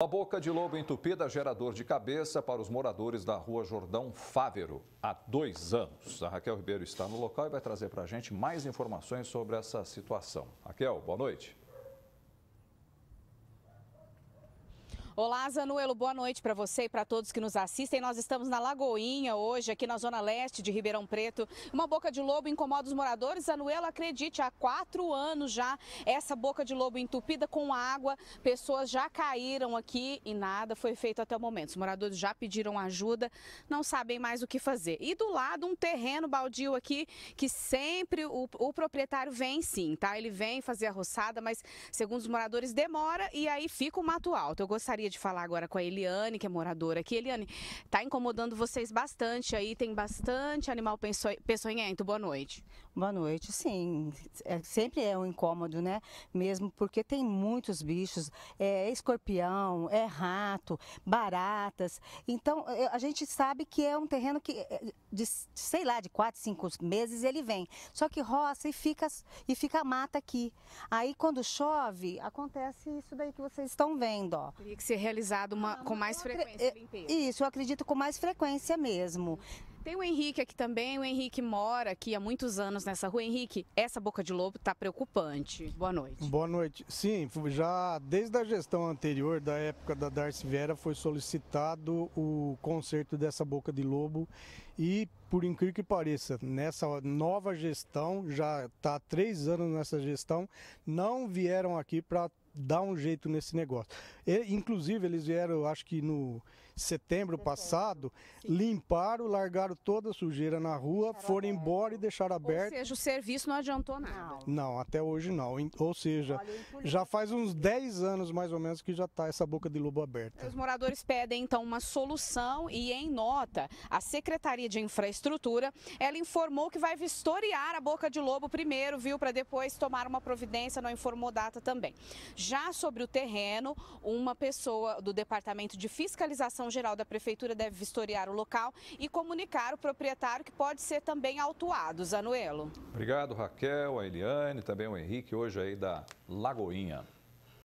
A boca de lobo entupida gera dor de cabeça para os moradores da rua Jordão Fávero há dois anos. A Raquel Ribeiro está no local e vai trazer para a gente mais informações sobre essa situação. Raquel, boa noite. Olá, Zanuelo, boa noite para você e para todos que nos assistem. Nós estamos na Lagoinha hoje, aqui na zona leste de Ribeirão Preto. Uma boca de lobo incomoda os moradores. Zanuelo, acredite, há quatro anos já, essa boca de lobo entupida com água, pessoas já caíram aqui e nada foi feito até o momento. Os moradores já pediram ajuda, não sabem mais o que fazer. E do lado, um terreno baldio aqui que sempre o, o proprietário vem sim, tá? Ele vem fazer a roçada, mas segundo os moradores, demora e aí fica o mato alto. Eu gostaria gostaria de falar agora com a Eliane, que é moradora aqui. Eliane, tá incomodando vocês bastante aí, tem bastante animal peçonhento. Boa noite. Boa noite. Sim, é, sempre é um incômodo, né? Mesmo porque tem muitos bichos, é, é escorpião, é rato, baratas. Então, é, a gente sabe que é um terreno que, é, de, sei lá, de quatro, cinco meses ele vem. Só que roça e fica, e fica mata aqui. Aí, quando chove, acontece isso daí que vocês estão vendo, ó. Teria que ser realizado uma, ah, com mais frequência, Isso, eu acredito com mais frequência mesmo. Uhum. Tem o Henrique aqui também. O Henrique mora aqui há muitos anos nessa rua. Henrique, essa boca de lobo está preocupante. Boa noite. Boa noite. Sim, já desde a gestão anterior, da época da Darcy Vera, foi solicitado o conserto dessa boca de lobo e por incrível que pareça, nessa nova gestão, já está três anos nessa gestão, não vieram aqui para dar um jeito nesse negócio. E, inclusive, eles vieram, acho que no setembro passado, Sim. limparam, largaram toda a sujeira na rua, deixaram foram aberto. embora e deixaram aberto. Ou seja, o serviço não adiantou nada. Não, não até hoje não. Ou seja, já faz uns 10 anos mais ou menos que já está essa boca de lobo aberta. Os moradores pedem então uma solução e em nota, a Secretaria de Infraestrutura, ela informou que vai vistoriar a boca de lobo primeiro, viu, para depois tomar uma providência, não informou data também. Já sobre o terreno, uma pessoa do Departamento de Fiscalização Geral da Prefeitura deve vistoriar o local e comunicar o proprietário que pode ser também autuado. Zanuelo. Obrigado, Raquel, a Eliane, também o Henrique, hoje aí da Lagoinha.